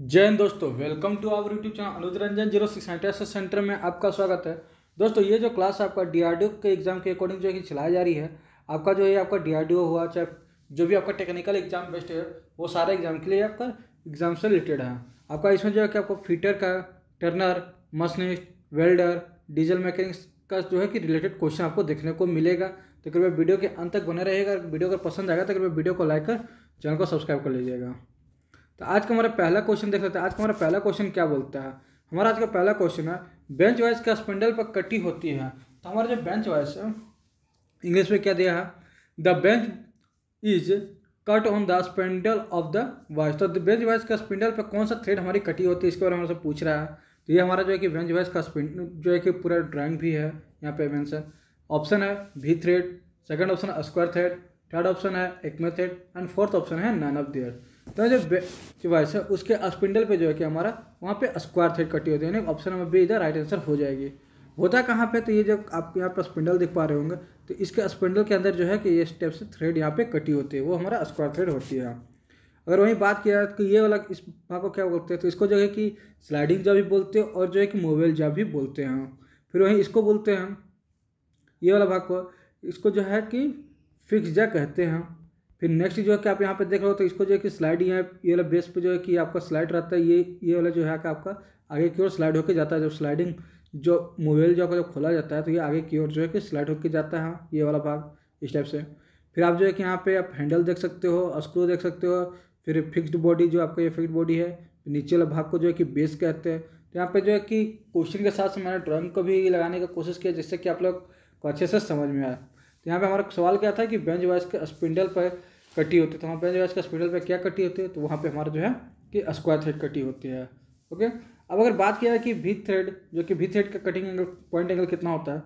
जय हिंद दोस्तों welcome to our YouTube channel Anuj Ranjan zero six centre centre में आपका स्वागत है दोस्तों ये जो क्लास आपका डीआरडीओ के एग्ज़ाम के अकॉर्डिंग जो है कि चलाई जा रही है आपका जो है आपका डीआरडीओ हुआ चाहे जो भी आपका टेक्निकल एग्जाम बेस्ट है वो सारे एग्जाम के लिए आपका एग्जाम से रिलेटेड है आपका इसमें जो है कि आपको फीटर का turner machinist welder diesel mechanics का जो है कि रिलेटेड क्वेश्चन आपको देखने को मिलेगा तो कृपया वीडियो के अंत तक बने रहेगा वीडियो अगर पसंद आएगा तो कृपया वीडियो को लाइक कर चैनल को सब्सक्राइब कर लीजिएगा तो आज का हमारा पहला क्वेश्चन देख लेते हैं आज का हमारा पहला क्वेश्चन क्या बोलता है हमारा आज का पहला क्वेश्चन है बेंच वाइज का स्पिंडल पर कटी होती है तो हमारा जो बेंच वाइज है इंग्लिश में क्या दिया है the bench is cut on the spindle of the vice तो बेंच वाइज का स्पिंडल पर कौन सा थ्रेड हमारी कटी होती है इसके बारे में हमसे पूछ रहा है तो ये हमारा जो है कि बेंच वाइज का स्पिंडल जो है कि पूरा ड्राइंग भी है यहाँ पे मेंशन ऑप्शन है भी thread second option square thread third option है acme thread and fourth option है नैन ऑफ दियर तो जो डिवाइस है उसके स्पिंडल पे जो है कि हमारा वहाँ पे स्क्वायर थ्रेड कटी होती है यानी ऑप्शन नंबर बी इधर राइट आंसर हो जाएगी होता कहाँ पे तो ये जब आप यहाँ पर स्पिंडल दिख पा रहे होंगे तो इसके स्पिंडल के अंदर जो है कि ये स्टेप से थ्रेड यहाँ पे कटी होती है वो हमारा स्क्वायर थ्रेड होती है अगर वहीं बात किया जाए तो ये वाला इस भाग को क्या बोलते हैं तो इसको जो है कि स्लाइडिंग जा भी बोलते हैं और जो है कि मोबाइल जा भी बोलते हैं फिर वहीं इसको बोलते हैं ये वाला भाग को इसको जो है कि फिक्स जा कहते हैं फिर नेक्स्ट जो है कि आप यहाँ पे देख रहे हो तो इसको जो है कि स्लाइड यहाँ ये वाला बेस पे जो है कि आपका स्लाइड रहता है ये ये वाला जो है कि आपका आगे की ओर स्लाइड होकर जाता है जब स्लाइडिंग जो मोबाइल जो जब खोला जाता है तो ये आगे की ओर जो है कि स्लाइड होकर जाता है ये वाला भाग इस टाइप से फिर आप जो है कि यहाँ पे आप हैंडल देख सकते हो स्क्रू देख सकते हो फिर फिक्स्ड बॉडी जो आपका ये फिक्स्ड बॉडी है नीचे वाला भाग को जो है कि बेस कहते हैं तो यहाँ पर जो है कि क्वेश्चन के साथ मैंने ड्राॅइंग को भी लगाने का कोशिश किया जिससे कि आप लोग को अच्छे से समझ में आए तो यहाँ पे हमारा सवाल क्या था कि बेंच वाइस के स्पिंडल पर कटी होती है तो वहाँ बेंच वाइस का स्पिंडल पर क्या कटी होती है तो वहाँ पर हमारा जो है कि स्क्वायर थ्रेड कटी होती है ओके अब अगर बात किया जाए कि भी थ्रेड जो कि भी थ्रेड का कटिंग एंगल पॉइंट एंगल कितना होता है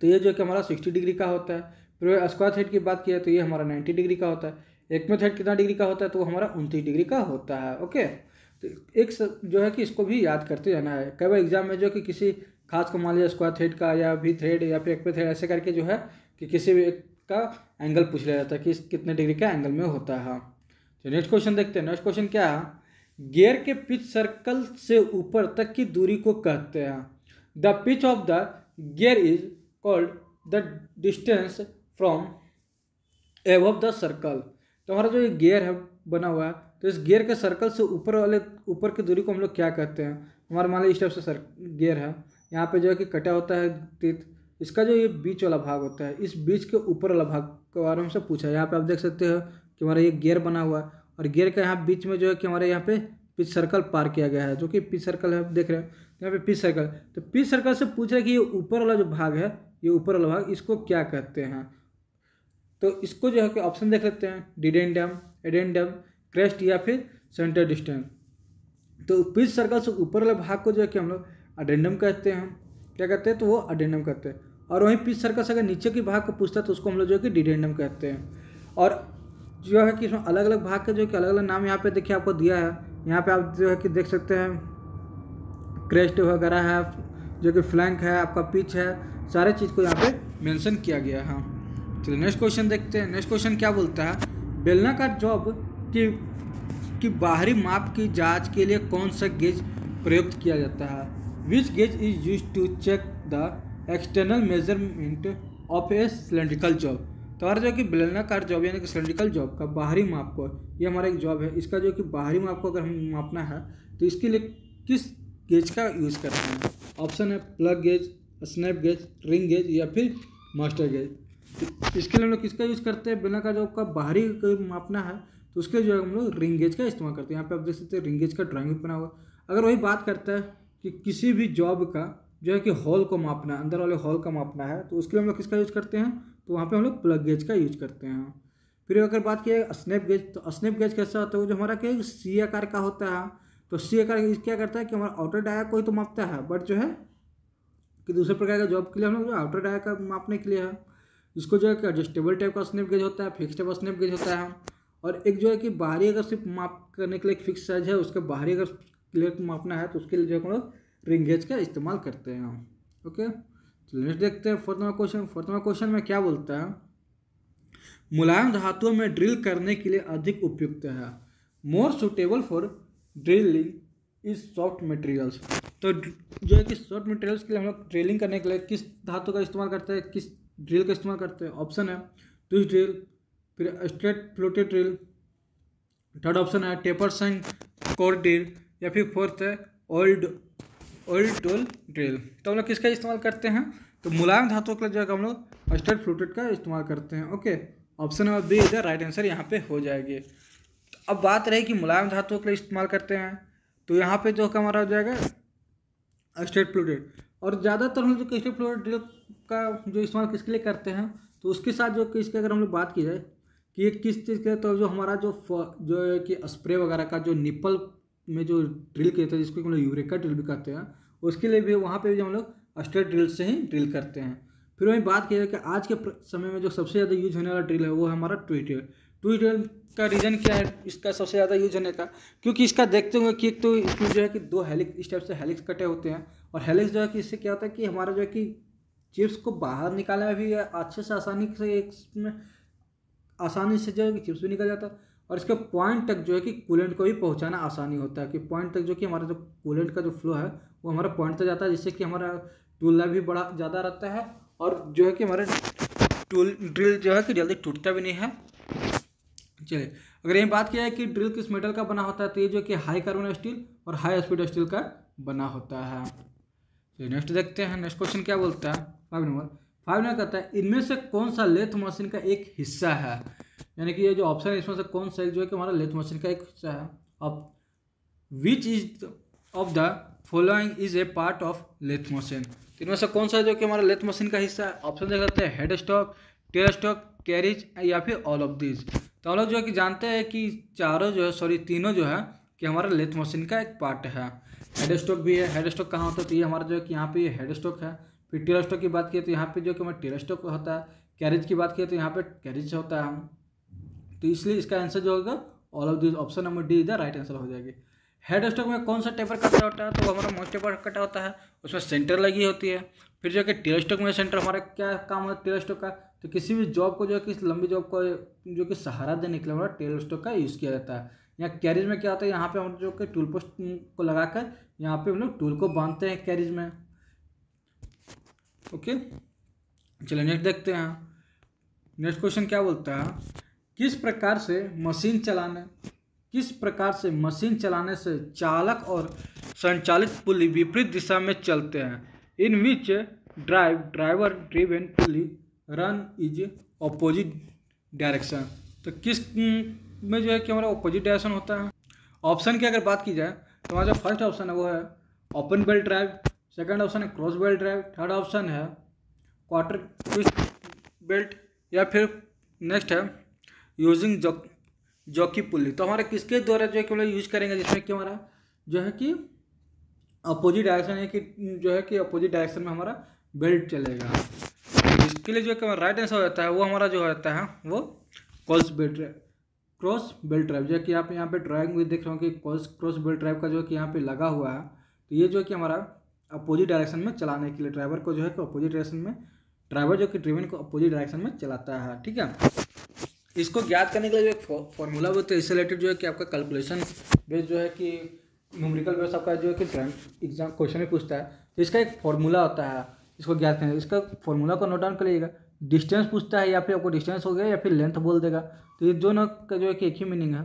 तो ये जो कि हमारा सिक्सटी डिग्री का होता है फिर स्क्वायर थ्रेड की बात किया तो ये हमारा नाइन्टी डिग्री का होता है एक में थ्रेड कितना डिग्री का होता है तो वो हमारा उनतीस डिग्री का होता है ओके तो एक जो है कि इसको भी याद करते जाना है कई बार एग्जाम में जो कि किसी खास को मान लिया स्क्वायर थ्रेड का या भी थ्रेड या फिर एक पे थ्रेड ऐसे करके जो है कि किसी भी एक का एंगल पूछ लिया जाता है कि कितने डिग्री का एंगल में होता है तो नेक्स्ट क्वेश्चन देखते हैं नेक्स्ट क्वेश्चन क्या है गियर के पिच सर्कल से ऊपर तक की दूरी को कहते हैं the pitch of the gear is called the distance from एव द सर्कल तो हमारा जो ये गियर है बना हुआ है तो इस गियर के सर्कल से ऊपर वाले ऊपर की दूरी को हम लोग क्या कहते हैं हमारा मान लो इस टाइप से सर गियर है यहाँ पे जो है कि कटा होता है तीत इसका जो ये बीच वाला भाग होता है इस बीच के ऊपर वाला भाग के बारे में से पूछा है यहाँ पे आप देख सकते हो कि हमारा ये गेयर बना हुआ है और गेयर का यहाँ बीच में जो है कि हमारे यहाँ पे पिच सर्कल पार किया गया है जो कि पिच सर्कल है आप देख रहे हैं तो यहाँ पे पिच सर्कल तो पिच सर्कल से पूछ रहे कि ये ऊपर वाला जो भाग है ये ऊपर वाला भाग इसको क्या कहते हैं तो इसको जो है कि ऑप्शन देख लेते हैं डिडेंडम एडेंडम क्रेस्ट या फिर सेंटर डिस्टेंस तो पिच सर्कल से ऊपर वाले भाग को जो है कि हम लोग अडेंडम कहते हैं क्या कहते हैं तो वो अडेंडम कहते हैं और वहीं पिच सर्कस अगर नीचे के भाग को पूछता है तो उसको हम लोग जो है कि डिडेंडम कहते हैं और जो है कि इसमें अलग अलग भाग के जो कि अलग अलग नाम यहाँ पे देखिए आपको दिया है यहाँ पे आप जो है कि देख सकते हैं क्रेस्ट वगैरह है जो कि फ्लैंक है आपका पिच है सारे चीज़ को यहाँ पे मेंशन किया गया है चलिए नेक्स्ट क्वेश्चन देखते हैं नेक्स्ट क्वेश्चन क्या बोलता है बेलना का जॉब की कि बाहरी माप की जाँच के लिए कौन सा गेज प्रयुक्त किया जाता है which gauge is use to check the external measurement of a cylindrical job तो हमारा जो कि बेलनाकार जॉब यानी कि सिलेंड्रिकल जॉब का बाहरी माप को ये हमारा एक जॉब है इसका जो कि बाहरी माप को अगर हम मापना है तो इसके लिए किस गेज का यूज़ करते हैं ऑप्शन है plug gauge snap gauge ring gauge या फिर मास्टर गेज तो इसके लिए हम लोग किसका यूज़ करते हैं बेलनाकार जॉब का बाहरी मापना है तो उसके जो है हम लोग रिंग गेज का इस्तेमाल करते हैं यहाँ पे आप देख सकते हैं रिंग गेज का ड्राइंग भी बना हुआ अगर वही बात करता है कि किसी भी जॉब का जो है कि हॉल को मापना है अंदर वाले हॉल का मापना है तो उसके लिए हम लोग किसका यूज़ करते हैं तो वहाँ पे हम लोग प्लग गेज का यूज करते हैं फिर अगर बात की स्नैप गेज तो स्नैप गेज कैसा होता है वो जो हमारा क्या सी आकार का होता है तो सी आकार यूज क्या करता है कि हमारा आउटर डाया को ही तो मापता है बट जो है कि दूसरे प्रकार का जॉब के लिए हम लोग जो आउटर डाया का मापने के लिए है इसको जो है कि एडजस्टेबल टाइप का स्नैप गेज होता है फिक्स टाइप का स्नैप गेज होता है और एक जो है कि बाहरी अगर सिर्फ माप करने के लिए एक फिक्स साइज है उसका बाहरी अगर क्लियर मापना है तो उसके लिए जो है हम लोग रिंग गेज का इस्तेमाल करते हैं हम ओके तो नेक्स्ट देखते हैं नंबर क्वेश्चन नंबर क्वेश्चन में क्या बोलता है मुलायम धातुओं में ड्रिल करने के लिए अधिक उपयुक्त है more suitable for drilling is soft materials तो जो है कि सॉफ्ट मटेरियल्स के लिए हम लोग ड्रिलिंग करने के लिए किस धातु का इस्तेमाल करते हैं किस ड्रिल का इस्तेमाल करते हैं ऑप्शन है ट्विच ड्रिल फिर straight fluted drill third option है टेपर संग कोर ड्रिल या फिर फोर्थ है ओल्ड ऑयल टोल ड्रिल तो हम लोग किसका इस्तेमाल करते हैं तो मुलायम धातु के जो है हम लोग स्टेट फ्लूटेड का इस्तेमाल करते हैं ओके ऑप्शन नंबर बी इधर राइट आंसर यहाँ पे हो जाएगी तो अब बात रही कि मुलायम धातु के लिए इस्तेमाल करते हैं तो यहाँ पे जो हमारा हो जाएगा अस्टेड फ्लूटेड और ज़्यादातर हम लोग जो स्टेट फ्लूटेड ड्रिल का जो इस्तेमाल किसके लिए करते हैं तो उसके साथ जो किसके अगर हम लोग बात की जाए कि ये किस चीज़ के तो जो हमारा जो जो है कि स्प्रे वगैरह का जो निपल में जो ड्रिल किया हैं जिसको हम लोग यूरेका ड्रिल भी कहते हैं उसके लिए भी वहाँ पर भी हम लोग स्ट्रेट ड्रिल से ही ड्रिल करते हैं फिर वहीं बात की जाए कि आज के समय में जो सबसे ज़्यादा यूज होने वाला ड्रिल है वो हमारा ट्विटर ट्विटर का रीज़न क्या है इसका सबसे ज़्यादा यूज होने का क्योंकि इसका देखते हुए कि एक तो इसमें जो है कि दो हेलिक्स इस टाइप से हेलिक्स कटे होते हैं और हेलिक्स जो है कि इससे क्या होता है कि हमारा जो है कि चिप्स को बाहर निकालने में भी अच्छे से आसानी से एक आसानी से जो है कि चिप्स भी निकल जाता है और इसके पॉइंट तक जो है कि कूलेंट को भी पहुंचाना आसानी होता है कि पॉइंट तक जो कि हमारा जो कूलेंट का जो फ्लो है वो हमारा पॉइंट तक जाता है जिससे कि हमारा टूल भी बड़ा ज़्यादा रहता है और जो है कि हमारे टूल ड्रिल जो है कि जल्दी टूटता भी नहीं है चलिए अगर ये बात किया है कि ड्रिल किस मेटल का बना होता है तो ये जो कि हाई कार्बन स्टील और हाई स्पीड स्टील का बना होता है चलिए नेक्स्ट देखते हैं नेक्स्ट क्वेश्चन क्या बोलता है फाइव नंबर फाइव नंबर कहता है इनमें से कौन सा लेथ मशीन का एक हिस्सा है यानी कि ये जो ऑप्शन है इसमें से कौन सा एक जो है कि हमारा लेथ मशीन का एक हिस्सा है अब which is of the following is a part of lathe machine इनमें से कौन सा जो कि हमारा लेथ मशीन का हिस्सा है ऑप्शन देख सकते हैं head stock tail stock carriage या फिर ऑल ऑफ दिस तो हम लोग जो है कि जानते हैं कि चारों जो है सॉरी तीनों जो है कि हमारा लेथ मशीन का एक पार्ट है हेड स्टॉक भी है हेड स्टॉक कहाँ होता है तो ये हमारा जो है कि यहाँ पे ये हेड स्टॉक है फिर टेयर स्टॉक की बात की तो यहाँ पे जो कि हमारा टेयर स्टॉक होता है कैरिज की बात की तो यहाँ पे कैरिज होता है तो इसलिए इसका आंसर जो होगा all of this option number D is the right answer हो जाएगी हेड स्टॉक में कौन सा टेपर कटा होता है तो हमारा मोस्ट टेपर कटा होता है उसमें सेंटर लगी होती है फिर जो कि टेल स्टॉक में सेंटर हमारा क्या काम होता है टेल स्टॉक का तो किसी भी जॉब को जो है कि लंबी जॉब को जो कि सहारा देने के लिए हमारा टेल स्टॉक का यूज़ किया जाता है यहाँ कैरिज में क्या होता है यहाँ पे हम जो कि टूल पोस्ट को लगा कर यहाँ पे हम लोग टूल को बांधते हैं कैरिज में ओके चलो नेक्स्ट देखते हैं नेक्स्ट क्वेश्चन क्या बोलता है किस प्रकार से मशीन चलाने किस प्रकार से मशीन चलाने से चालक और संचालित पुली विपरीत दिशा में चलते हैं in which drive driver driven pulley run is opposite direction तो किस में जो है कि हमारा ऑपोजिट डायरेक्शन होता है ऑप्शन की अगर बात की जाए तो हमारा जो फर्स्ट ऑप्शन है वो है open belt drive second option है cross belt drive third option है क्वार्टर ट्विस्ट बेल्ट या फिर नेक्स्ट है यूजिंग जॉकी पुली तो हमारा किसके द्वारा जो है कि हम लोग यूज करेंगे जिसमें कि हमारा जो है कि अपोजिट डायरेक्शन है कि जो है कि अपोजिट डायरेक्शन में हमारा बेल्ट चलेगा इसके लिए जो है राइट आंसर जाता है वो हमारा जो होता है हाँ, वो calls belt cross belt drive जो कि आप यहाँ पे ड्राइंग में देख रहे हो कि कॉल्स क्रॉस बेल्ट ड्राइव का जो है कि यहाँ पे लगा हुआ है तो ये जो है कि हमारा अपोजिट डायरेक्शन में चलाने के लिए ड्राइवर को जो है कि अपोजिट डायरेक्शन में ड्राइवर जो कि ट्रेन को अपोजिट डायरेक्शन में चलाता है ठीक है इसको ज्ञात करने के लिए जो एक फॉर्मूला वो तो इससे रिलेटेड जो है कि आपका कैलकुलेशन बेस जो है कि न्यूमरिकल बेस आपका जो है कि ड्राइंग एग्जाम क्वेश्चन में पूछता है तो इसका एक फॉर्मूला होता है इसको ज्ञात करने इसका फॉर्मूला को नोट डाउन करिएगा डिस्टेंस पूछता है या फिर आपको डिस्टेंस हो गया या फिर लेंथ बोल देगा तो ये दोनों का जो है कि एक ही मीनिंग है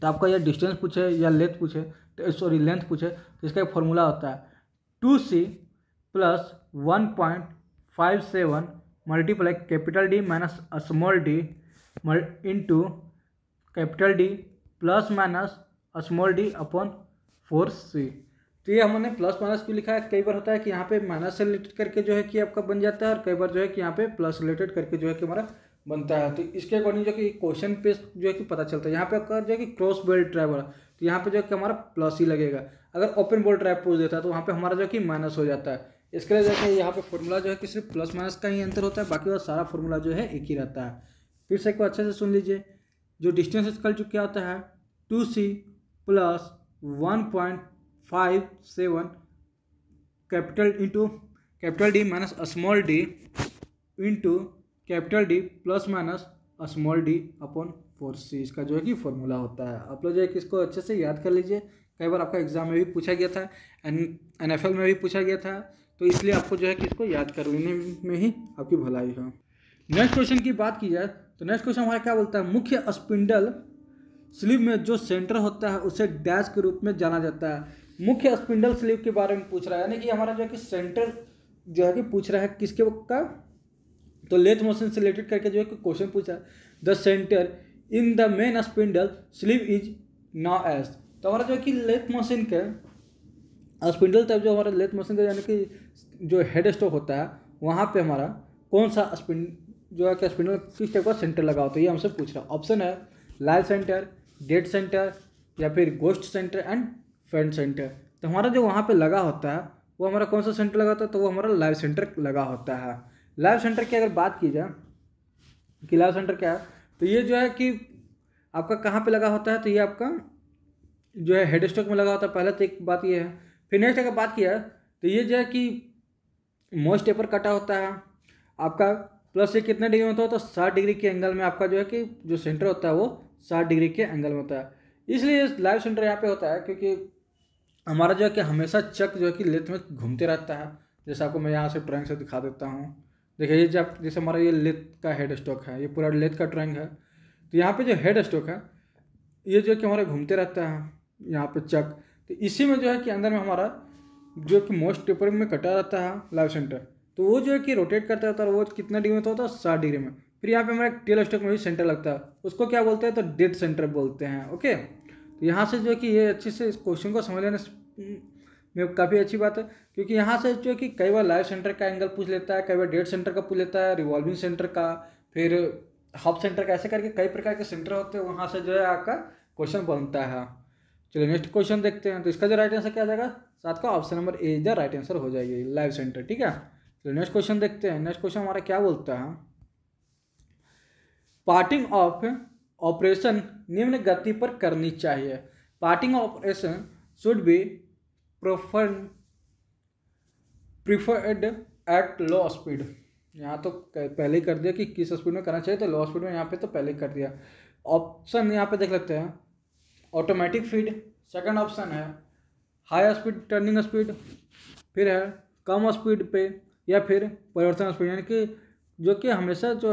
तो आपका या डिस्टेंस पूछे या लेंथ पूछे तो सॉरी लेंथ पूछे तो इसका एक फॉर्मूला होता है two C plus one point five seven multiply capital D minus small D into capital D plus minus small D upon four C तो ये हमने प्लस माइनस क्यों लिखा है कई बार होता है कि यहाँ पे माइनस से रिलेटेड करके जो है कि आपका बन जाता है और कई बार जो है कि यहाँ पे प्लस रिलेटेड करके जो है कि हमारा बनता है तो इसके अकॉर्डिंग जो कि क्वेश्चन पे जो है कि पता चलता है यहाँ पे आपका जो है कि क्रॉस बेल्ट ट्राइव तो यहाँ पे जो है कि हमारा प्लस ही लगेगा अगर ओपन बोल्ट ट्राइव पूछ देता है तो वहाँ पर हमारा जो है कि माइनस हो जाता है इसके लिए जो है यहाँ पे फॉर्मूला जो है कि सिर्फ प्लस माइनस का ही अंतर होता है बाकी और सारा फॉर्मूला जो है एक ही रहता है फिर से एक बार अच्छे से सुन लीजिए जो डिस्टेंस निकल चुके आता होता है two C plus one point five seven capital into capital D minus small D into capital D plus minus small D upon four C इसका जो है कि फॉर्मूला होता है आप लोग जो है कि इसको अच्छे से याद कर लीजिए कई बार आपका एग्जाम में भी पूछा गया था एन एन एफ एल में भी पूछा गया था तो इसलिए आपको जो है कि इसको याद कर लेने में ही आपकी भलाई है नेक्स्ट क्वेश्चन की बात की जाए तो नेक्स्ट क्वेश्चन हमारा क्या बोलता है मुख्य स्पिंडल स्लीव में जो सेंटर होता है उसे डैश के रूप में जाना जाता है मुख्य स्पिंडल स्लीव के बारे में पूछ रहा है यानी कि हमारा जो है कि सेंटर जो है कि पूछ रहा है किसके का तो लेथ मोशन से रिलेटेड करके जो है क्वेश्चन पूछा the center in the main spindle sleeve is ना एस तो हमारा जो है कि लेथ मशीन के स्पिंडल टाइप जो हमारा लेथ मशीन का यानी कि जो हेड स्टॉक होता है वहाँ पे हमारा कौन सा स्पिंड जो है कि हॉस्पिटल किस टाइप का सेंटर लगा होता है ये हमसे पूछ रहा है ऑप्शन है लाइव सेंटर डेड सेंटर या फिर ghost center and friend center तो हमारा जो वहाँ पर लगा होता है वो हमारा कौन सा सेंटर लगा होता है तो वो हमारा लाइव सेंटर लगा होता है लाइव सेंटर की अगर बात की जाए कि लाइव सेंटर क्या है तो ये जो है कि आपका कहाँ पे लगा होता है तो ये आपका जो है हेड स्टॉक में लगा होता है पहला तो एक बात ये है फिर नेक्स्ट अगर बात किया तो ये जो है कि मोस्ट पेपर कटा होता है आपका प्लस ये कितने डिग्री में होता है तो साठ डिग्री के एंगल में आपका जो है कि जो सेंटर होता है वो साठ डिग्री के एंगल में होता है इसलिए लाइव सेंटर यहाँ पे होता है क्योंकि हमारा जो है कि हमेशा चक जो है कि लेथ में घूमते रहता है जैसे आपको मैं यहाँ से ट्रैंक से दिखा देता हूँ देखिए ये जब जैसे हमारा ये लेथ का हेड स्टॉक है ये पूरा लेथ का ट्रैंक है तो यहाँ पे जो हेड स्टॉक है ये जो है कि हमारे घूमते रहता है यहाँ पे चक तो इसी में जो है कि अंदर में हमारा जो कि मोस्ट टेपरिंग में कटा रहता है लाइव सेंटर तो वो जो है कि रोटेट करता रहता है वो कितना डिग्री में तो होता है साठ डिग्री में फिर यहाँ पे हमारा टेल स्टॉक में भी सेंटर लगता है उसको क्या बोलते हैं तो डेड सेंटर बोलते हैं ओके तो यहाँ से जो है कि ये अच्छे से इस क्वेश्चन को समझ लेने हम्म, में काफ़ी अच्छी बात है क्योंकि यहाँ से जो है कि कई बार लाइव सेंटर का एंगल पूछ लेता है कई बार डेड सेंटर का पूछ लेता है रिवॉल्विंग सेंटर का फिर हाफ सेंटर का ऐसे करके कई प्रकार के सेंटर होते हैं वहाँ से जो है आपका क्वेश्चन बनता है चलिए नेक्स्ट क्वेश्चन देखते हैं तो इसका जो राइट आंसर क्या आ जाएगा साथ का option number A is the right answer हो जाएगी लाइव सेंटर ठीक है चलो नेक्स्ट क्वेश्चन देखते हैं नेक्स्ट क्वेश्चन हमारा क्या बोलता है पार्टिंग ऑफ ऑपरेशन निम्न गति पर करनी चाहिए parting operation should be proffer preferred at low speed यहाँ तो पहले ही कर दिया कि किस स्पीड में करना चाहिए तो लो स्पीड में यहाँ पे तो पहले ही कर दिया ऑप्शन यहाँ पे देख लेते हैं ऑटोमेटिक फीड सेकंड ऑप्शन है हाई स्पीड टर्निंग स्पीड फिर है कम स्पीड पे या फिर परिवर्तन स्पीड यानी कि जो कि हमेशा जो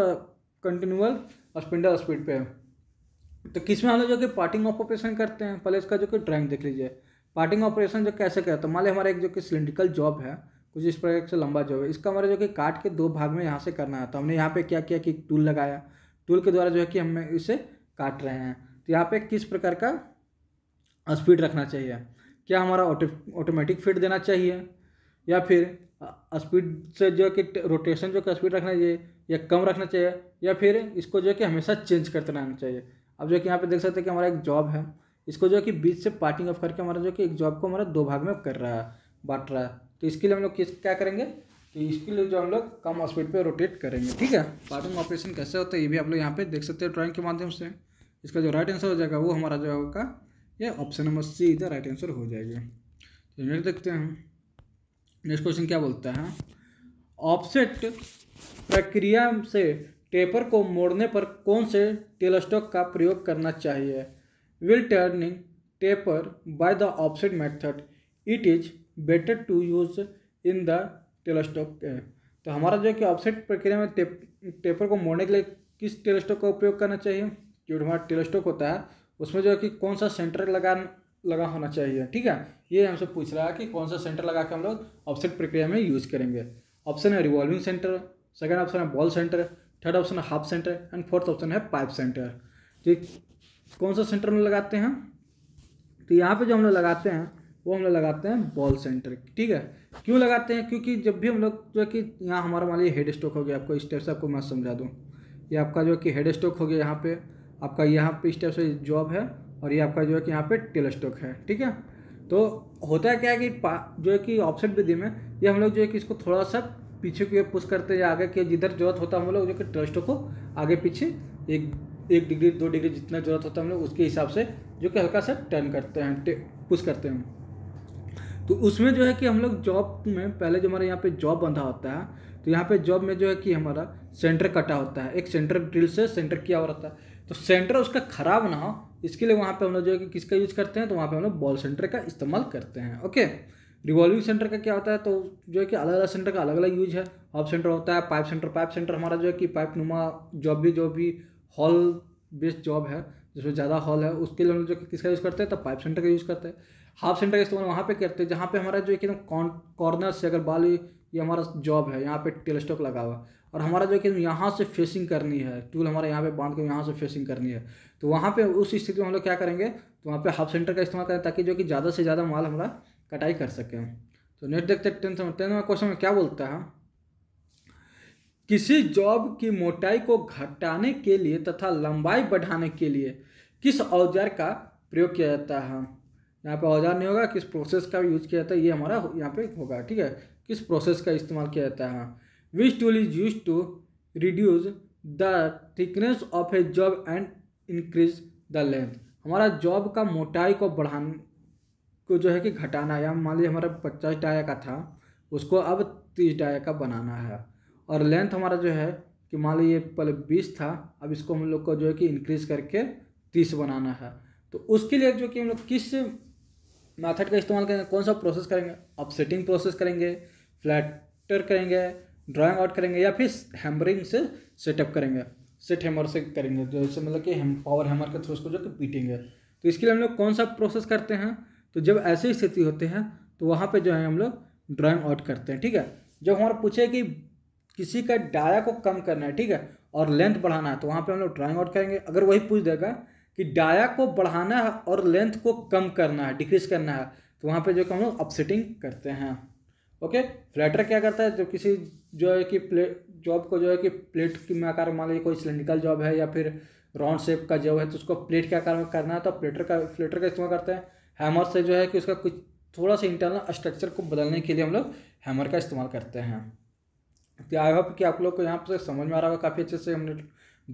कंटिन्यूअल स्पिंडल स्पीड पे है तो किस में हम लोग जो कि पार्टिंग ऑपरेशन करते हैं पहले इसका जो कि ड्राइंग देख लीजिए पार्टिंग ऑपरेशन जो कैसे करते हैं तो मान लिया हमारा एक जो कि सिलेंड्रिकल जॉब है कुछ इस प्रकार से लंबा जॉब है इसका हमारा जो कि काट के दो भाग में यहाँ से करना है तो हमने यहाँ पे क्या किया कि टूल लगाया टूल के द्वारा जो है कि हम इसे काट रहे हैं तो यहाँ पे किस प्रकार का स्पीड रखना चाहिए क्या हमारा ऑटोमेटिक फिट देना चाहिए या फिर स्पीड से जो है कि रोटेशन जो कि स्पीड रखना चाहिए या कम रखना चाहिए या फिर इसको जो है कि हमेशा चेंज करते रहना चाहिए अब जो कि यहाँ पे देख सकते हैं कि हमारा एक जॉब है इसको जो है कि बीच से पार्टिंग ऑफ करके हमारा जो कि एक जॉब को हमारा दो भाग में कर रहा है बांट रहा है तो इसके लिए हम लोग किस क्या करेंगे तो इसके लिए जो हम लोग कम स्पीड पर रोटेट करेंगे ठीक है पार्टिंग ऑपरेशन कैसे होता है ये भी आप लोग यहाँ पर देख सकते हैं ड्राइंग के माध्यम से इसका जो राइट आंसर हो जाएगा वो हमारा जो होगा ये ऑप्शन नंबर सी इधर राइट आंसर हो जाएगा तो देखते हैं नेक्स्ट क्वेश्चन क्या बोलता है ऑफसेट प्रक्रिया से टेपर को मोड़ने पर कौन से टेलस्टॉक का प्रयोग करना चाहिए will turning taper by the offset method it is better to use in the tailstock तो हमारा जो है कि ऑफसेट प्रक्रिया में टेप, टेपर को मोड़ने के लिए किस टेलस्टॉक का उपयोग करना चाहिए जो हमारा टेलस्टॉक होता है उसमें जो है कि कौन सा सेंटर लगा लगा होना चाहिए ठीक है ये हमसे पूछ रहा है कि कौन सा सेंटर लगा के हम लोग ऑफसेट प्रक्रिया में यूज करेंगे ऑप्शन है रिवॉल्विंग सेंटर सेकंड ऑप्शन है बॉल सेंटर थर्ड ऑप्शन है half center and fourth option है पाइप सेंटर ठीक कौन सा सेंटर हम लगाते हैं तो यहाँ पे जो हम लोग लगाते हैं वो हम लोग लगाते हैं बॉल सेंटर ठीक है क्यों लगाते हैं क्योंकि जब भी हम लोग जो है कि यहाँ हमारा मान लीजिए हेड स्टॉक हो गया आपको स्टेप से आपको मैं समझा दूँ ये आपका जो कि हेड स्टॉक हो गया यहाँ पे आपका यहाँ पे स्टेप से जॉब है और ये आपका जो है कि यहाँ पे टेलर स्टॉक है ठीक है तो होता है क्या है कि जो है कि ऑप्शन विधि में ये हम लोग जो है कि इसको थोड़ा सा पीछे की ओर पुश करते हैं या आगे की जिधर जरूरत होता है हम लोग जो कि ट्रस्ट को आगे पीछे एक एक डिग्री दो डिग्री जितना जरूरत होता है हम लोग उसके हिसाब से जो कि हल्का सा टर्न करते हैं पुश करते हैं तो उसमें जो है कि हम लोग जॉब में पहले जो हमारे यहाँ पे जॉब बंधा होता है तो यहाँ पे जॉब में जो है कि हमारा सेंटर कटा होता है एक सेंटर ड्रिल से सेंटर किया हुआ रहता है तो सेंटर उसका खराब ना हो इसके लिए वहाँ पे हम लोग जो है कि किसका यूज़ करते हैं तो वहाँ पे हम लोग बॉल सेंटर का इस्तेमाल करते हैं ओके रिवॉल्विंग सेंटर का क्या होता है तो जो है कि अलग अलग सेंटर का अलग अलग यूज है हॉप सेंटर होता है पाइप सेंटर पाइप सेंटर हमारा जो है कि पाइप नुमा जॉब भी जो भी हॉल बेस्ड जॉब है जिसमें ज़्यादा हॉल है उसके लिए हम लोग जो किसका यूज़ करते हैं तो पाइप सेंटर का यूज़ करते हैं हाफ सेंटर का इस्तेमाल वहाँ पे करते हैं जहाँ पे हमारा जो है कि एकदम कॉर्नर से अगर बाल ये हमारा जॉब है यहाँ पे टेलस्टॉक लगा हुआ है और हमारा जो है कि यहाँ से फेसिंग करनी है टूल हमारा यहाँ पे बांध के यहाँ से फेसिंग करनी है तो वहाँ पे उस स्थिति में हम लोग क्या करेंगे तो वहाँ पे हाफ सेंटर का इस्तेमाल करें ताकि जो कि ज़्यादा से ज़्यादा माल हमारा कटाई कर सकें तो नेक्स्ट देखते हैं टेंथ में टेंथ में क्वेश्चन में क्या बोलता है किसी जॉब की मोटाई को घटाने के लिए तथा लंबाई बढ़ाने के लिए किस औजार का प्रयोग किया जाता है यहाँ पे औजार नहीं होगा किस प्रोसेस का यूज किया जाता है ये हमारा यहाँ पे होगा ठीक है किस प्रोसेस का इस्तेमाल किया जाता है which tool is use to reduce the thickness of a job and increase the length हमारा जॉब का मोटाई को बढ़ाने को जो है कि घटाना है मान लीजिए हमारा पचास डाया का था उसको अब तीस डाया का बनाना है और लेंथ हमारा जो है कि मान लीजिए पहले बीस था अब इसको हम लोग को जो है कि इंक्रीज करके तीस बनाना है तो उसके लिए जो कि हम लोग किस मेथड का इस्तेमाल करेंगे कौन सा प्रोसेस करेंगे अपसेटिंग प्रोसेस करेंगे फ्लैटर करेंगे ड्राइंग आउट करेंगे या फिर हैमरिंग से सेटअप करेंगे सेट हैमर से करेंगे जैसे तो मतलब कि हम पावर हैमर के थ्रू उसको जो कि पीटेंगे तो इसके लिए हम लोग कौन सा प्रोसेस करते हैं तो जब ऐसी स्थिति होती है तो वहाँ पर जो है हम लोग ड्राइंग आउट करते हैं ठीक है जब हमारा पूछे कि किसी का डाया को कम करना है ठीक है और लेंथ बढ़ाना है तो वहाँ पे हम लोग ड्राइंग आउट करेंगे अगर वही पूछ देगा कि डाया को बढ़ाना है और लेंथ को कम करना है डिक्रीज करना है तो वहाँ पे जो कि हम लोग अपसेटिंग करते हैं ओके फ्लैटर क्या करता है जब किसी जो है कि प्ले जॉब को जो है कि प्लेट में आकार मान लीजिए कोई सिलेंड्रिकल जॉब है या फिर राउंड शेप का जॉब है तो उसको प्लेट के आकार में करना है तो प्लेटर का प्लेटर का इस्तेमाल करते हैं हैमर से जो है कि उसका कुछ थोड़ा सा इंटरनल स्ट्रक्चर को बदलने के लिए हम लोग हैमर का इस्तेमाल करते हैं तो आई होप कि आप लोग को यहाँ पर समझ में आ रहा होगा काफ़ी अच्छे से हमने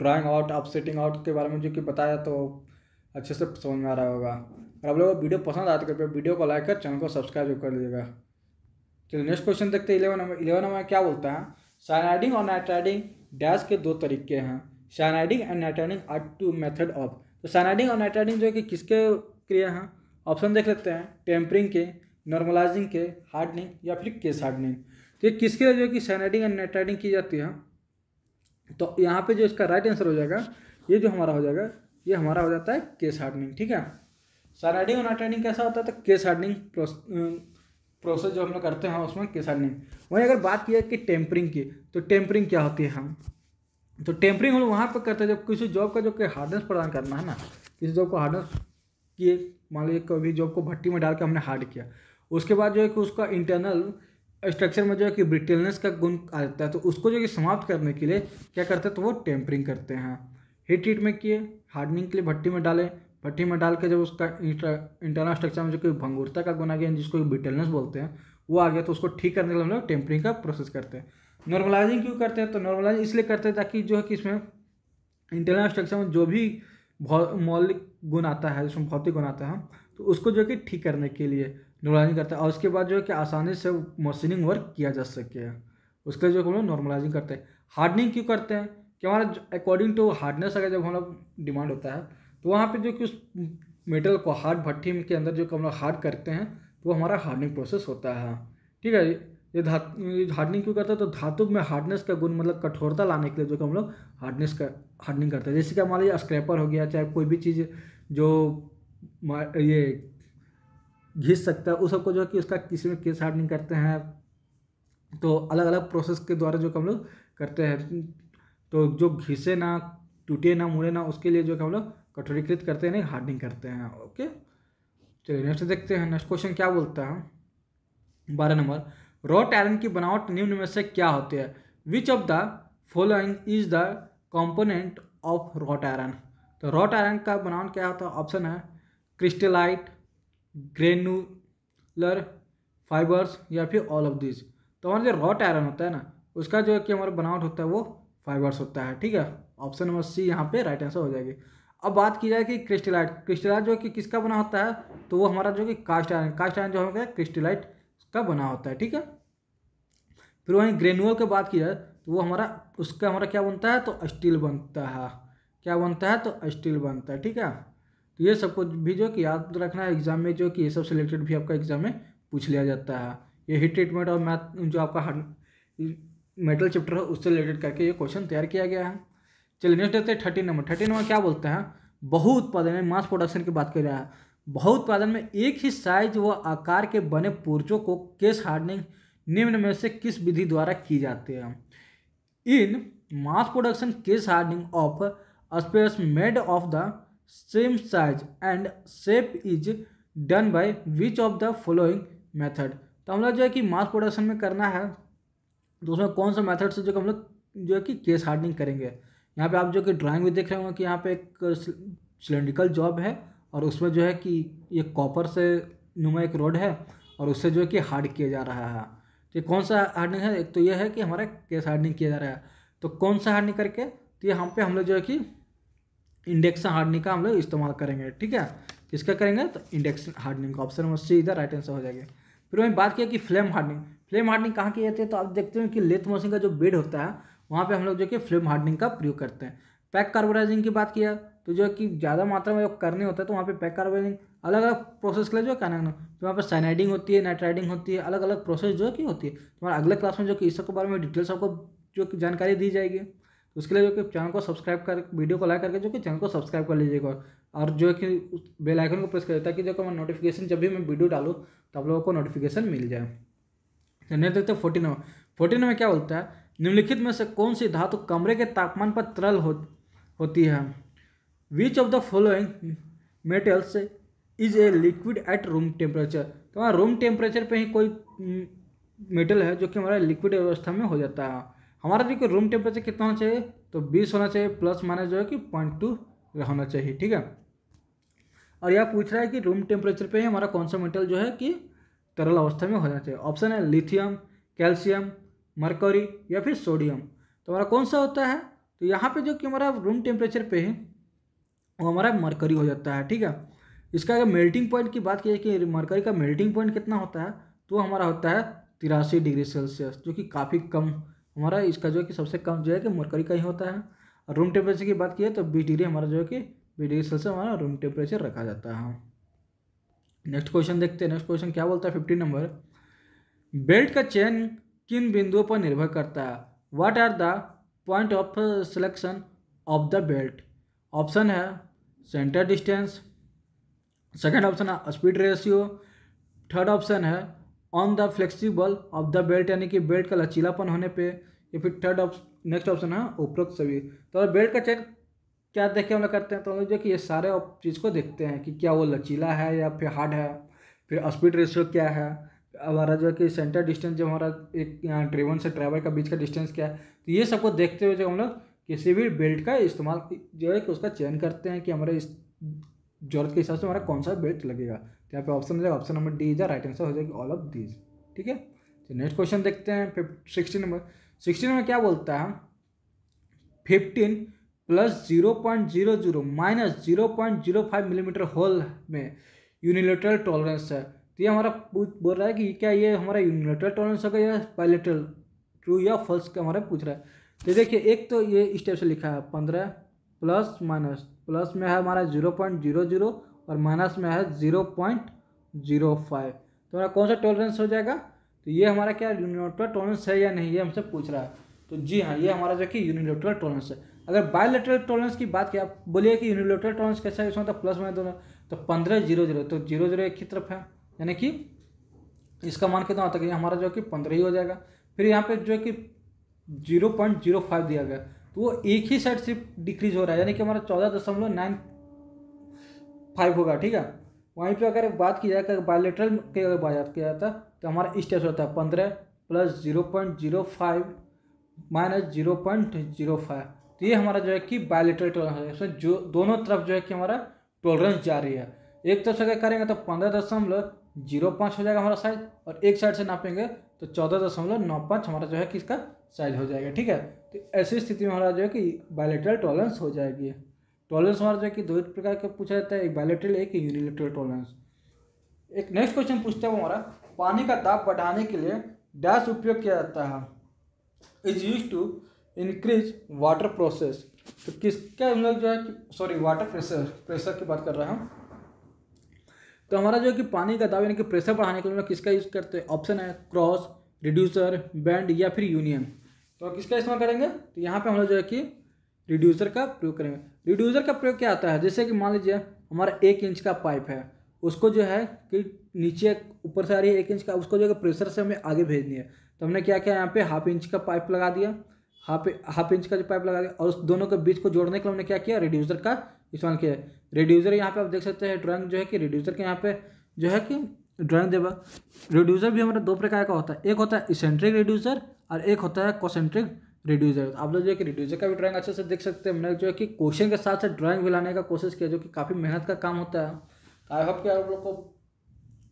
ड्राइंग आउट अपसेटिंग आउट के बारे में जो कि बताया तो अच्छे से समझ में आ रहा होगा और आप लोगों को वीडियो पसंद आया तो कृपया वीडियो को लाइक कर चैनल को सब्सक्राइब कर लीजिएगा चलिए नेक्स्ट क्वेश्चन देखते हैं इलेवन नंबर इलेवन नंबर क्या बोलता है साइनाइडिंग और नाइट्राइडिंग डैश के दो तरीके हैं cyaniding and nitriding are two method of तो साइनाइडिंग और नाइट्राइडिंग जो है कि किसके क्रिया हैं ऑप्शन देख लेते हैं टेम्परिंग के नॉर्मलाइजिंग के हार्डनिंग या फिर केस हार्डनिंग तो ये किसके लिए जो है कि साइनाइडिंग एंड नाइट्राइडिंग की जाती है तो यहाँ पे जो इसका राइट आंसर हो जाएगा ये जो हमारा हो जाएगा ये हमारा हो जाता है केस हार्डनिंग ठीक है साइनाइडिंग और नाइट्राइडिंग कैसा होता है तो केस हार्डनिंग प्रोसेस जो हम लोग करते हैं उसमें किसान नहीं वहीं अगर बात की कि टेम्परिंग की तो टेम्परिंग क्या होती है हम तो टेम्परिंग हम लोग वहाँ पर करते हैं जब किसी जॉब का जो कि हार्डनेस प्रदान करना है ना किसी जॉब को हार्डनेस किए मान लीजिए कभी जॉब को भट्टी में डाल के हमने हार्ड किया उसके बाद जो है कि उसका इंटरनल स्ट्रक्चर में जो है कि ब्रिटेलनेस का गुण आ जाता है तो उसको जो कि समाप्त करने के लिए क्या करते हैं तो वो टेम्परिंग करते हैं हीट ट्रीट में किए हार्डनिंग के लिए भट्टी में डालें भट्टी में डाल के जब उसका इंटरनल स्ट्रक्चर में जो कोई भंगुरता का गुना गया जिसको बिटलनेस बोलते हैं वो आ गया तो उसको ठीक करने के लिए हम लोग टेम्परिंग का प्रोसेस करते हैं नॉर्मलाइजिंग क्यों करते हैं तो नॉर्मलाइज इसलिए करते हैं ताकि जो है कि इसमें इंटरनल स्ट्रक्चर में जो भी मौलिक गुण आता है जिसमें भौतिक गुण आता है तो उसको जो है कि ठीक करने के लिए नॉर्मलाइजिंग करते हैं और उसके बाद जो है कि आसानी से मशीनिंग वर्क किया जा सके उसके जो हम लोग नॉर्मलाइजिंग करते हैं हार्डनिंग क्यों करते हैं कि हमारा अकॉर्डिंग टू हार्डनेस अगर जब हम लोग डिमांड होता है तो वहाँ पे जो कि उस मेटल को हार्ड भट्टी के अंदर जो हम लोग हार्ड करते हैं तो वो हमारा हार्डनिंग प्रोसेस होता है ठीक है ये धातु हार्डनिंग क्यों करता है तो धातु में हार्डनेस का गुण मतलब कठोरता लाने के लिए जो कि हम लोग हार्डनेस का हार्डनिंग करते हैं जैसे कि हमारा ये स्क्रैपर हो गया चाहे कोई भी चीज़ जो ये घिस सकता है उस सबको जो है कि उसका किसी में केस हार्डनिंग करते हैं तो अलग अलग प्रोसेस के द्वारा जो कि हम लोग करते हैं तो जो घिसे ना टूटे ना मुड़े ना उसके लिए जो कि हम लोग कठोरीकृत करते हैं नहीं हार्डनिंग करते हैं ओके चलिए नेक्स्ट देखते हैं नेक्स्ट क्वेश्चन क्या बोलता है बारह नंबर रॉट आयरन की बनावट निम्न में से क्या होती है which of the following is the component of wrought iron तो रॉट आयरन का बनावट क्या होता है ऑप्शन है क्रिस्टलाइट ग्रेनुलर फाइबर्स या फिर ऑल ऑफ दिस तो हमारा जो रॉट आयरन होता है ना उसका जो कि हमारा बनावट होता है वो फाइबर्स होता है ठीक है ऑप्शन नंबर सी यहाँ पे राइट आंसर हो जाएगी अब बात की जाए कि क्रिस्टलाइट क्रिस्टलाइट जो कि किसका बना होता है तो वो हमारा जो कि कास्ट आयरन कास्ट आयरन जो क्या क्रिस्टलाइट का बना होता है ठीक है फिर वहीं ग्रेनुअल की बात की जाए तो वो हमारा उसका हमारा क्या बनता है तो स्टील बनता है क्या बनता है तो स्टील बनता है ठीक है तो ये कुछ भी जो कि याद रखना है एग्जाम में जो कि ये सब सिलेक्टेड भी आपका एग्जाम में पूछ लिया जाता है ये हिट ट्रीटमेंट और मैथ जो आपका मेटल चैप्टर है उससे रिलेटेड करके ये क्वेश्चन तैयार किया गया है चलिए नेक्स्ट देखते हैं थर्टीन नंबर थर्टीन नंबर क्या बोलते हैं बहु उत्पादन में मास प्रोडक्शन की बात कर रहा है बहु उत्पादन में एक ही साइज व आकार के बने पुर्जों को केस हार्डनिंग निम्न में से किस विधि द्वारा की जाती है in mass production case hardening of space made of the same size and shape is done by which of the following method तो हम लोग जो है कि मास प्रोडक्शन में करना है तो उसमें कौन सा मेथड से जो हम लोग जो है कि केस हार्डनिंग करेंगे यहाँ पे आप जो कि ड्राइंग में देख रहे होंगे कि यहाँ पे एक सिलेंड्रिकल जॉब है और उसमें जो है कि ये कॉपर से नुमा एक रोड है और उससे जो है कि हार्ड किया जा रहा है तो कौन सा हार्डनिंग है एक तो ये है कि हमारा केस हार्डनिंग किया जा रहा है तो कौन सा हार्डनिंग करके तो ये हम पे हम लोग जो है कि इंडेक्शन हार्डनिंग का हम लोग इस्तेमाल करेंगे ठीक है किसका करेंगे तो इंडेक्स हार्डनिंग का ऑप्शन मस्त इधर राइट आंसर हो जाएगा फिर वहीं बात किया कि फ्लेम हार्डनिंग फ्लेम हार्डनिंग कहाँ की जाती है तो आप देखते हैं कि लेथ मशीन का जो बेड होता है वहाँ पे हम लोग जो कि फिल्म हार्डनिंग का प्रयोग करते हैं पैक कार्बोराइजिंग की बात किया तो जो कि ज़्यादा मात्रा में जो करने होता है तो वहाँ पे पैक कार्बोराइजिंग अलग अलग प्रोसेस के लिए जो कहना तो वहाँ पर साइनाइडिंग होती है नाइट्राइडिंग होती है अलग अलग प्रोसेस जो कि होती है तुम्हारा अगले क्लास में जो कि इस सबके बारे में डिटेल्स आपको जो कि जानकारी दी जाएगी उसके लिए जो कि चैनल को सब्सक्राइब कर वीडियो को लाइक करके जो कि चैनल को सब्सक्राइब कर लीजिएगा और जो कि बेल आइकन को प्रेस कर ताकि जो मैं नोटिफिकेशन जब भी मैं वीडियो डालूँ तो आप लोगों को नोटिफिकेशन मिल जाए नहीं देखते फोर्टीन नंबर फोर्टीन में क्या बोलता है निम्नलिखित में से कौन सी धातु कमरे के तापमान पर तरल हो, होती है which of the following metals is a liquid at room temperature तो हमारा रूम टेम्परेचर पे ही कोई मेटल हम्म, है जो कि हमारा लिक्विड अवस्था में हो जाता है हमारा देखिए रूम टेम्परेचर कितना होना चाहिए तो बीस होना चाहिए प्लस माइनस जो है कि पॉइंट टू होना चाहिए ठीक है और यह पूछ रहा है कि रूम टेम्परेचर पे ही हमारा कौन सा मेटल जो है कि तरल अवस्था में होना चाहिए ऑप्शन है लिथियम कैल्शियम मरकरी या फिर सोडियम तो हमारा कौन सा होता है तो यहाँ पे जो कि हमारा रूम टेम्परेचर पे है वो हमारा मरकरी हो जाता है ठीक है इसका अगर मेल्टिंग पॉइंट की बात की जाए कि मरकरी का मेल्टिंग पॉइंट कितना होता है तो हमारा होता है तिरासी डिग्री सेल्सियस जो कि काफ़ी कम हमारा इसका जो है कि सबसे कम जो है कि मरकरी का ही होता है और रूम टेम्परेचर की बात की जाए तो बीस डिग्री हमारा जो है कि बीस डिग्री सेल्सियस हमारा रूम टेम्परेचर रखा जाता है नेक्स्ट क्वेश्चन देखते हैं नेक्स्ट क्वेश्चन क्या बोलता है फिफ्टीन नंबर बेल्ट का चेन किन बिंदुओं पर निर्भर करता है what are the point of selection of the belt option है सेंटर डिस्टेंस सेकंड ऑप्शन है स्पीड रेशियो थर्ड ऑप्शन है on the flexible of the belt यानी कि बेल्ट का लचीलापन होने पे या फिर थर्ड ऑप्शन नेक्स्ट ऑप्शन है उपरोक्त सभी तो बेल्ट का चेक क्या देख के हम लोग करते हैं तो हम लोग जो कि ये सारे चीज़ को देखते हैं कि क्या वो लचीला है या फिर हार्ड है फिर स्पीड रेशियो क्या है हमारा जो है कि सेंटर डिस्टेंस जो हमारा एक यहाँ ड्रेवन से ड्राइवर का बीच का डिस्टेंस क्या है तो ये सबको देखते हुए जो हम लोग किसी भी बेल्ट का इस्तेमाल जो है कि उसका चयन करते हैं कि हमारे इस जरूरत के हिसाब से हमारा कौन सा बेल्ट लगेगा तो यहाँ पे ऑप्शन हो जाएगा option number D is right answer हो जाएगा ऑल ऑफ दीज ठीक है तो नेक्स्ट क्वेश्चन देखते हैं सिक्सटीन नंबर सिक्सटीन नंबर क्या बोलता है fifteen plus zero point zero zero minus zero point zero five millimetre hole में यूनिलेटरल टॉलरेंस है तो ये हमारा बोल रहा है कि क्या ये हमारा यूनिलेटरल टॉलरेंस होगा या पायलेटरल ट्रू या फॉल्स का हमारा पूछ रहा है तो देखिए एक तो ये स्टेप से लिखा है पंद्रह प्लस माइनस प्लस में है हमारा जीरो पॉइंट जीरो जीरो और माइनस में है जीरो पॉइंट जीरो फाइव तो हमारा कौन सा टॉलरेंस हो जाएगा तो ये हमारा क्या यूनिलेटरल टॉलरेंस है या नहीं ये हमसे पूछ रहा है तो जी हाँ ये हमारा जो कि यूनिलेटरल टॉलरेंस है अगर बायोलेटरल टॉलरेंस की बात की आप बोलिए कि यूनिलेटरल टॉलरेंस कैसा है इसमें तो प्लस में दोनों तो पंद्रह जीरो जीरो तो जीरो जीरो एक ही तरफ है यानी कि इसका मान कितना होता है हमारा जो कि पंद्रह ही हो जाएगा फिर यहाँ पे जो है कि जीरो पॉइंट जीरो फाइव दिया गया तो वो एक ही साइड सिर्फ डिक्रीज हो रहा है यानी कि हमारा चौदह दशमलव नाइन फाइव होगा ठीक है वहीं पे अगर बात की जाए बायोलिट्रल की अगर बात किया जाता तो हमारा स्टेप्स होता है पंद्रह plus zero point zero five minus zero point zero five तो ये हमारा जो है कि बायोलेटरल टॉलरेंस है जो दोनों तरफ जो है कि हमारा टॉलरेंस जा रही है एक तरफ से अगर करेंगे तो पंद्रह दशमलव जीरो पाँच हो जाएगा हमारा साइज और एक साइड से नापेंगे तो चौदह दशमलव नौ पाँच हमारा जो है किसका साइज हो जाएगा ठीक है तो ऐसी स्थिति में हमारा जो है कि बायोलेट्रल टॉलरेंस हो जाएगी टॉलरेंस हमारा जो है कि दो प्रकार का पूछा जाता है एक बायोलेट्रल एक यूनिलेट्रल टॉलरेंस एक नेक्स्ट क्वेश्चन पूछता है हमारा पानी का दाब बढ़ाने के लिए डैश उपयोग किया जाता है is use to increase water process तो किसका हम मतलब लोग जो है सॉरी वाटर प्रेशर प्रेशर की बात कर रहे हैं तो हमारा जो है कि पानी का दाब यानी कि प्रेशर बढ़ाने के लिए हम किसका यूज़ करते हैं ऑप्शन है क्रॉस रिड्यूसर बैंड या फिर यूनियन तो किसका इस्तेमाल करेंगे तो यहाँ पे हम लोग जो है कि रिड्यूसर का प्रयोग करेंगे रिड्यूसर का प्रयोग क्या आता है जैसे कि मान लीजिए हमारा एक इंच का पाइप है उसको जो है कि नीचे ऊपर से आ रही है एक इंच का उसको जो है प्रेशर से हमें आगे भेजनी है तो हमने क्या किया यहाँ पे हाफ इंच का पाइप लगा दिया हाफ हाफ इंच का जो पाइप लगा दिया और उस दोनों के बीच को जोड़ने के लिए हमने क्या किया रिड्यूसर का इस्तेमाल किया रिड्यूसर यहाँ पे आप देख सकते हैं ड्राइंग जो है कि रिड्यूसर के यहाँ पे जो है कि ड्राइंग देवा रिड्यूसर भी हमारा दो प्रकार का होता है एक होता है इसेंट्रिक रिड्यूसर और एक होता है कॉसेंट्रिक रिड्यूसर आप लोग जो है कि रिड्यूसर का भी ड्राइंग अच्छे से देख सकते हैं हमने जो है कि क्वेश्चन के साथ साथ ड्राइंग भी लाने का कोशिश किया जो कि काफ़ी मेहनत का काम होता है आई तो होप कि आप लोग को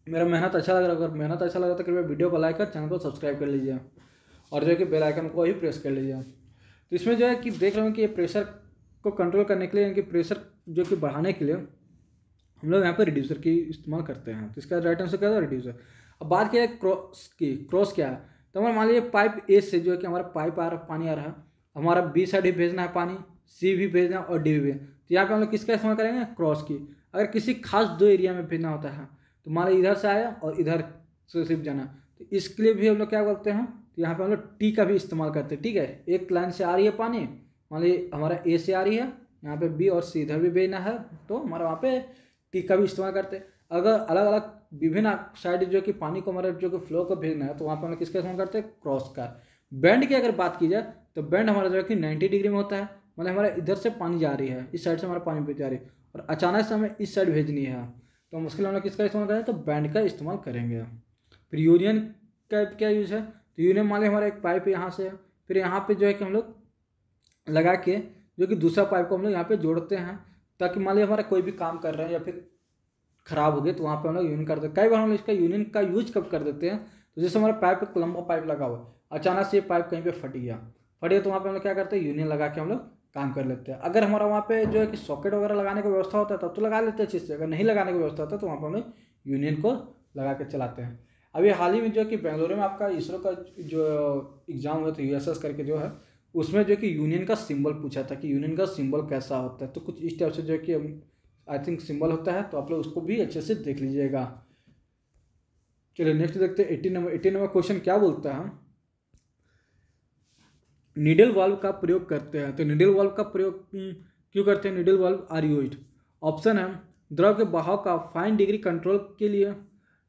मेरा मेहनत अच्छा लग रहा है अगर मेहनत अच्छा लग रहा है तो कृपया वीडियो को लाइक कर चैनल को सब्सक्राइब कर लीजिए और जो है कि बेल आइकन को ही प्रेस कर लीजिए तो इसमें जो है कि देख रहे हो कि प्रेशर को कंट्रोल करने के लिए यानी कि प्रेशर जो कि बढ़ाने के लिए हम लोग यहाँ पर रिड्यूसर की इस्तेमाल करते हैं तो इसका राइट आंसर क्या था रिड्यूसर अब बात किया क्रॉस की क्रॉस क्या है तो हमारे मान लीजिए पाइप ए से जो है कि हमारा पाइप आ रहा पानी आ रहा है हमारा बी साइड भी भेजना है पानी सी भी भेजना है और डी भी तो यहाँ पर हम लोग किसका इस्तेमाल करेंगे क्रॉस की अगर किसी खास दो एरिया में भेजना होता है तो मान लीजिए इधर से आया और इधर से सिर्फ जाना तो इसके लिए भी हम लोग क्या करते हैं तो यहाँ पे हम लोग टी का भी इस्तेमाल करते हैं ठीक है एक लाइन से आ रही है पानी मान ली हमारा ए से आ रही है यहाँ पे बी और सी इधर भी बेना है तो हमारा वहाँ पे टी का भी इस्तेमाल करते हैं अगर अलग अलग विभिन्न साइड जो कि पानी को हमारा जो कि फ्लो को भेजना है तो वहाँ पर हम किसका इस्तेमाल करते हैं क्रॉस का बैंड की अगर बात की जाए तो बैंड हमारा जो है कि नाइन्टी डिग्री में होता है मतलब हमारा इधर से पानी जा रही है इस साइड से हमारा पानी जा रही है और अचानक से हमें इस साइड भेजनी है तो मुश्किल हम लोग किसका इस्तेमाल करें तो बैंड का इस्तेमाल करेंगे फिर यूरियन का क्या यूज़ है तो यूनियम मान लिया हमारा एक पाइप है यहाँ से फिर यहाँ पे जो है कि हम लोग लगा के जो कि दूसरा पाइप को हम लोग यहाँ पे जोड़ते हैं ताकि मान लिया हमारा कोई भी काम कर रहे हैं या फिर खराब हो गया तो वहाँ पर हम लोग यूनियन कर देते हैं कई बार हम लोग इसका यूनियन का यूज कब कर देते हैं तो जैसे हमारा पाइप एक लंबा पाइप लगा हुआ अचानक से ये पाइप कहीं पर फट गया फट गया तो वहाँ पर हम लोग क्या करते हैं यूनियन लगा के हम लोग काम कर लेते हैं अगर हमारा वहाँ पे जो है कि सॉकेट वगैरह लगाने की व्यवस्था होता है तब तो लगा लेते हैं अच्छे से अगर नहीं लगाने की व्यवस्था होता है तो वहाँ पर हम लोग यूनियन को लगा के चलाते हैं अभी हाल ही में जो है कि बेंगलुरु में आपका इसरो का जो एग्ज़ाम हुआ था यू करके जो है उसमें जो कि यूनियन का सिंबल पूछा था कि यूनियन का सिंबल कैसा होता है तो कुछ इस टाइप से जो है कि आई थिंक सिंबल होता है तो आप लोग उसको भी अच्छे से देख लीजिएगा चलिए नेक्स्ट देखते हैं eighteen number eighteen number question क्या बोलता है निडल वाल्व का प्रयोग करते हैं तो निडल वाल्व का प्रयोग हम्म, क्यों करते हैं needle valve are use option है द्रव के बहाव का फाइन डिग्री कंट्रोल के लिए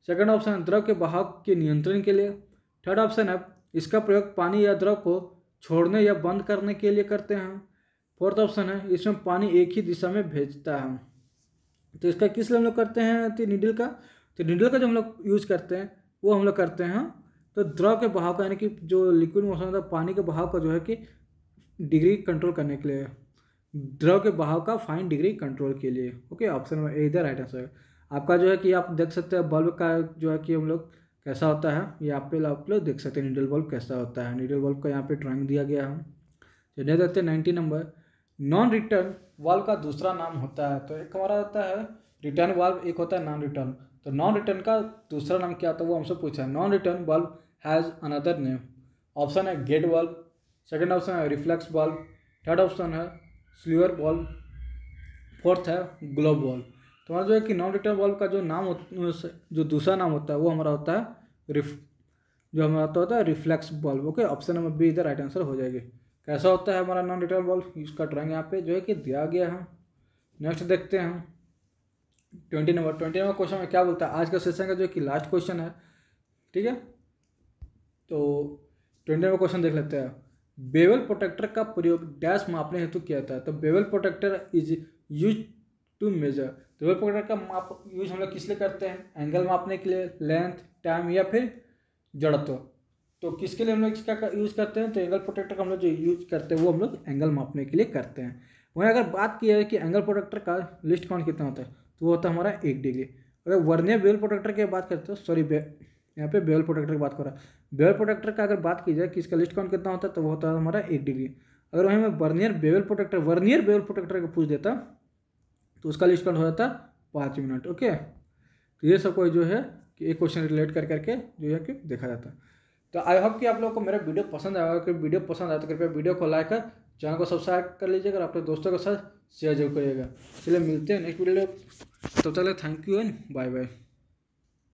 सेकंड ऑप्शन है द्रव के बहाव के नियंत्रण के लिए थर्ड ऑप्शन है इसका प्रयोग पानी या द्रव को छोड़ने या बंद करने के लिए करते हैं फोर्थ ऑप्शन है इसमें पानी एक ही दिशा में भेजता है तो इसका किस लिए हम लोग करते हैं तो निडल का तो निडल का जो हम लोग यूज करते हैं वो हम लोग करते हैं तो द्रव के बहाव का यानी कि जो लिक्विड मोशन होता है पानी के बहाव का जो है कि डिग्री कंट्रोल करने के लिए द्रव के बहाव का फाइन डिग्री कंट्रोल के लिए ओके ऑप्शन नंबर ए इधर राइट आंसर है आपका जो है कि आप देख सकते हैं बल्ब का जो है कि हम लोग कैसा होता है ये आप लोग देख सकते हैं नीडल बल्ब कैसा होता है नीडल बल्ब का यहाँ पे ड्राइंग दिया गया है तो नहीं देखते nineteen number non return valve का दूसरा नाम होता है तो एक हमारा होता है रिटर्न वाल्व एक होता है नॉन रिटर्न तो नॉन रिटर्न का दूसरा नाम क्या होता है वो हमसे पूछा है नॉन रिटर्न बल्ब हैज़ अनदर नेम ऑप्शन है गेट बल्ब सेकेंड ऑप्शन है रिफ्लेक्स बल्ब थर्ड ऑप्शन है स्लीवर बल्ब फोर्थ है ग्लोब बल्ब तो हमारा जो है कि नॉन रिटर्न बल्ब का जो नाम जो दूसरा नाम होता है वो हमारा होता है रिफ जो हमारा होता है रिफ्लेक्स बल्ब ओके ऑप्शन नंबर बी इधर राइट आंसर हो जाएगी कैसा होता है हमारा नॉन रिटर्न बल्ब इसका ड्राइंग यहाँ पे जो है कि दिया गया है नेक्स्ट देखते हैं twenty number twenty number question में क्या बोलता है आज का सेशन का जो कि लास्ट क्वेश्चन है ठीक है तो ट्वेंटी नंबर क्वेश्चन देख लेते हैं बेवल प्रोटेक्टर का प्रयोग डैश मापने हेतु किया जाता है तो bevel protractor is use to measure river तो प्रोटेक्टर का माप यूज हम लोग किस लिए करते हैं एंगल मापने के लिए लेंथ टाइम या फिर जड़त्व तो किसके लिए हम लोग इसका यूज़ करते हैं तो एंगल प्रोटेक्टर का हम लोग जो यूज़ करते हैं वो हम लोग एंगल मापने के लिए करते हैं वहीं अगर बात की जाए कि एंगल प्रोटेक्टर का लिस्ट काउंट कितना होता है तो वो होता है हमारा एक डिग्री अगर वर्नियर बेल प्रोटेक्टर की बात करते हो सॉरी यहाँ पे बेल प्रोटेक्टर की बात कर रहा है बेल प्रोटेक्टर का अगर बात की जाए कि इसका लिस्ट काउंट कितना होता है तो वो होता है हमारा एक डिग्री अगर वहीं मैं vernier bevel protractor vernier bevel protractor का पूछ देता तो उसका लिस्ट काउंट हो जाता है पाँच मिनट ओके तो ये सब कोई जो है कि एक क्वेश्चन रिलेट कर करके जो है कि देखा जाता है तो आई होप कि आप लोग को मेरा वीडियो पसंद आएगा अगर वीडियो पसंद आया तो कृपया वीडियो को लाइक कर चैनल को सब्सक्राइब कर लीजिएगा और अपने दोस्तों के साथ शेयर जरूर करिएगा चलिए मिलते हैं नेक्स्ट वीडियो तो चले thank you and bye bye